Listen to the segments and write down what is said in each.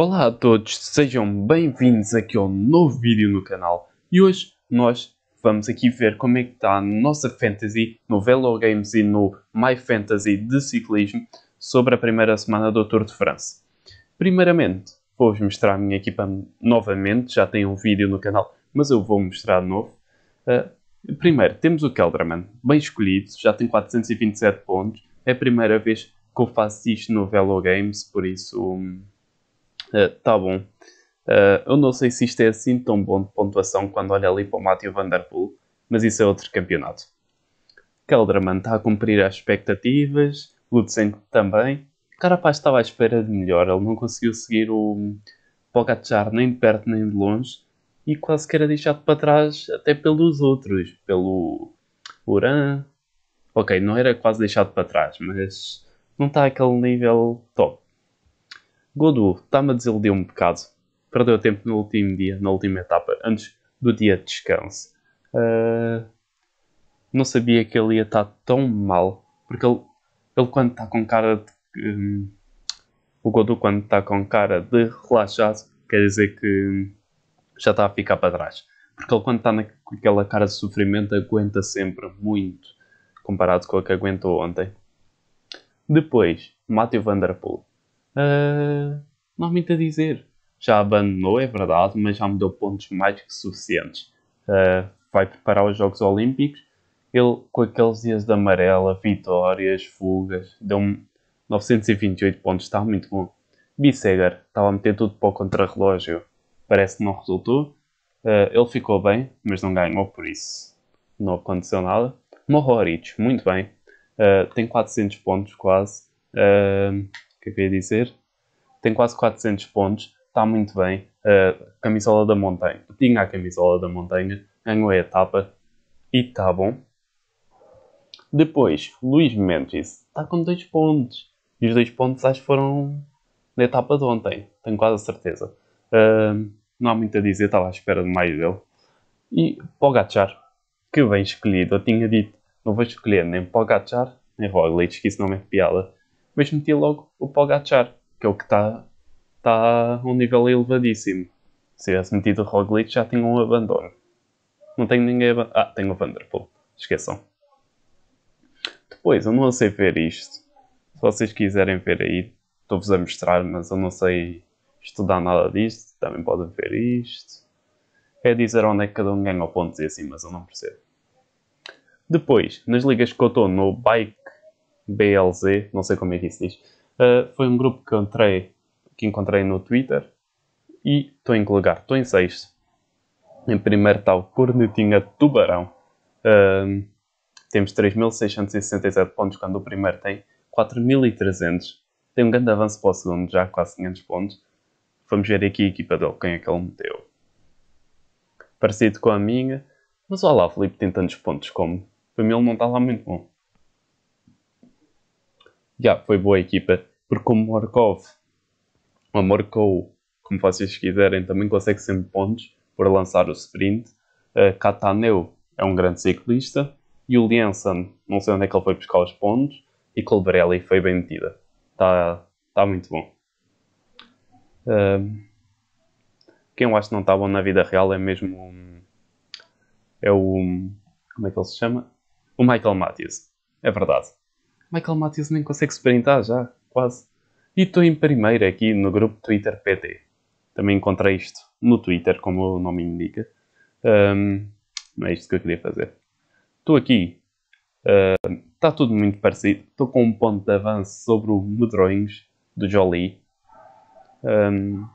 Olá a todos, sejam bem-vindos aqui ao novo vídeo no canal e hoje nós vamos aqui ver como é que está a nossa fantasy no Velo Games e no My Fantasy de ciclismo sobre a primeira semana do Tour de France. Primeiramente, vou-vos mostrar a minha equipa novamente, já tem um vídeo no canal, mas eu vou mostrar de novo. Uh, primeiro, temos o Kelderman, bem escolhido, já tem 427 pontos, é a primeira vez que eu faço isto no Velo Games, por isso... Um eh, tá bom. Uh, eu não sei se isto é assim tão bom de pontuação quando olha ali para o Matthew Vanderpool, mas isso é outro campeonato. Kelderman está a cumprir as expectativas, Lutzen também. Carapaz estava à espera de melhor, ele não conseguiu seguir o Pogacar nem de perto nem de longe e quase que era deixado para trás até pelos outros, pelo Uran. Ok, não era quase deixado para trás, mas não está aquele nível top. Godu, está-me a desiludir um bocado. Perdeu tempo no último dia, na última etapa, antes do dia de descanso. Uh, não sabia que ele ia estar tão mal, porque ele, ele quando está com cara de. Um, o Godu, quando está com cara de relaxado, quer dizer que hum, já está a ficar para trás. Porque ele quando está naquela cara de sofrimento aguenta sempre muito, comparado com a que aguentou ontem. Depois, Matthew Van Der Poel uh, ah, normalmente a dizer. Já abandonou, é verdade, mas já me deu pontos mais que suficientes. Uh, vai preparar os Jogos Olímpicos. Ele, com aqueles dias de amarela, vitórias, fugas, deu-me 928 pontos, está muito bom. Bisseger estava a meter tudo para o contrarrelógio, parece que não resultou. Uh, ele ficou bem, mas não ganhou por isso. Não aconteceu nada. Mohoric, muito bem. Uh, tem 400 pontos quase. Uh, que eu ia dizer? Tem quase 400 pontos, está muito bem. Uh, camisola da montanha. Tinha a camisola da montanha, ganhou a etapa e está bom. Depois, Luís Mendes está com 2 pontos. E os 2 pontos acho que foram da etapa de ontem, tenho quase a certeza. Uh, não há muito a dizer, estava à espera de mais dele. E Pogacar, que bem escolhido. Eu tinha dito, não vou escolher nem Pogacar, nem Roglic, que isso não é piada mas meti logo o Pogachar, que é o que está tá a tá um nível elevadíssimo. Se tivesse metido o Roglic já tinha um abandono. Não tenho ninguém Ah, tenho o Vanderpool. Esqueçam. Depois, eu não sei ver isto. Se vocês quiserem ver aí, estou-vos a mostrar, mas eu não sei estudar nada disto. Também podem ver isto. É dizer onde é que cada um ganha pontos e assim, mas eu não percebo. Depois, nas ligas que eu estou no Bike BLZ, não sei como é que isso diz. Uh, foi um grupo que encontrei, que encontrei no Twitter e estou em que lugar? Estou em sexto. Em primeiro está o Cornetinha Tubarão. Uh, temos 3.667 pontos, quando o primeiro tem 4.300. Tem um grande avanço para o segundo, já quase 500 pontos. Vamos ver aqui a equipa dele, quem é que ele meteu. Parecido com a minha, mas olha lá, Felipe tem tantos pontos como. Para mim ele não está lá muito bom yeah, foi boa equipa, porque como Morkov, o Morkov, como vocês quiserem, também consegue sempre pontos por lançar o sprint. Uh, Cataneu é um grande ciclista e o Liensen, não sei onde é que ele foi buscar os pontos, e Colbrelli foi bem metida. Está tá muito bom. Uh, quem eu acho que não está bom na vida real é mesmo é o como é que ele se chama? O Michael Matthews. É verdade. Michael Matthews nem consegue experimentar já, quase. E estou em primeiro aqui no grupo Twitter PT. Também encontrei isto no Twitter, como o nome indica. Um, não é isto que eu queria fazer. Estou aqui. Está uh, tudo muito parecido. Estou com um ponto de avanço sobre o Medronhos, do Jolie. Um,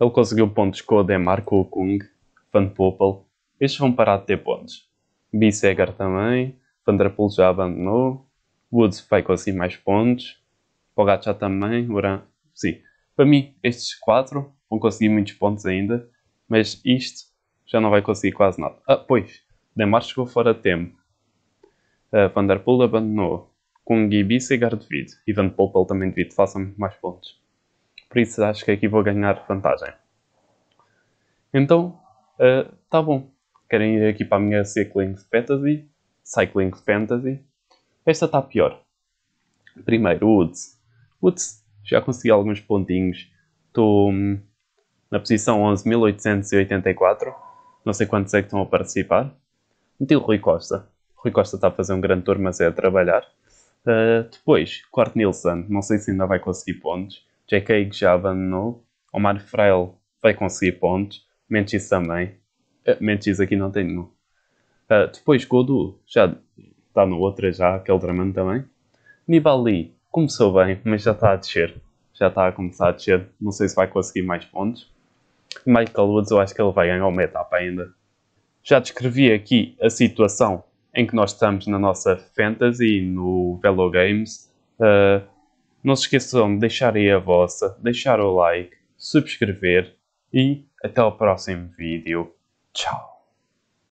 ele conseguiu pontos com o Demarco Kung, Van Poppel. Estes vão parar de ter pontos. Bisseger também. Vanderpool já abandonou, Woods vai conseguir mais pontos, Pogacar também, Uran, sim. Para mim, estes quatro vão conseguir muitos pontos ainda, mas isto já não vai conseguir quase nada. Ah, pois, Demar chegou fora de tempo. Uh, abandonou com Gibi e Gardevid. E Van Poppel também devido faça mais pontos. Por isso acho que aqui vou ganhar vantagem. Então, uh, tá bom. Querem ir aqui para a minha Cycling Fantasy? Cycling Fantasy. Esta está pior. Primeiro, Woods. Woods, já consegui alguns pontinhos. Estou hum, na posição 11.884. Não sei quantos é que estão a participar. Meti o Rui Costa. O Rui Costa está a fazer um grande tour, mas é a trabalhar. Uh, depois, Cort Nilsson. Não sei se ainda vai conseguir pontos. JK que já abandonou. Omar Freil vai conseguir pontos. Mentis também. Uh, eh, Mentis aqui não tem nenhum. Uh, depois Godu já está no outro já, aquele Draman também. Nibali começou bem, mas já está a descer. Já está a começar a descer. Não sei se vai conseguir mais pontos. Michael Woods, eu acho que ele vai ganhar uma etapa ainda. Já descrevi aqui a situação em que nós estamos na nossa Fantasy, no Velo Games. Uh, não se esqueçam de deixar aí a vossa, deixar o like, subscrever e até o próximo vídeo. Tchau!